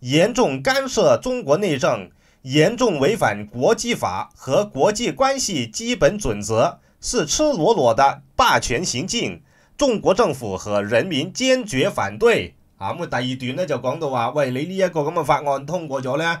严重干涉中国内政，严重违反国际法和国际关系基本准则，是赤裸裸的霸权行径。中国政府和人民坚决反对。啊，咁啊，第二段咧就讲到话，喂，你呢一个咁嘅法案通过咗咧。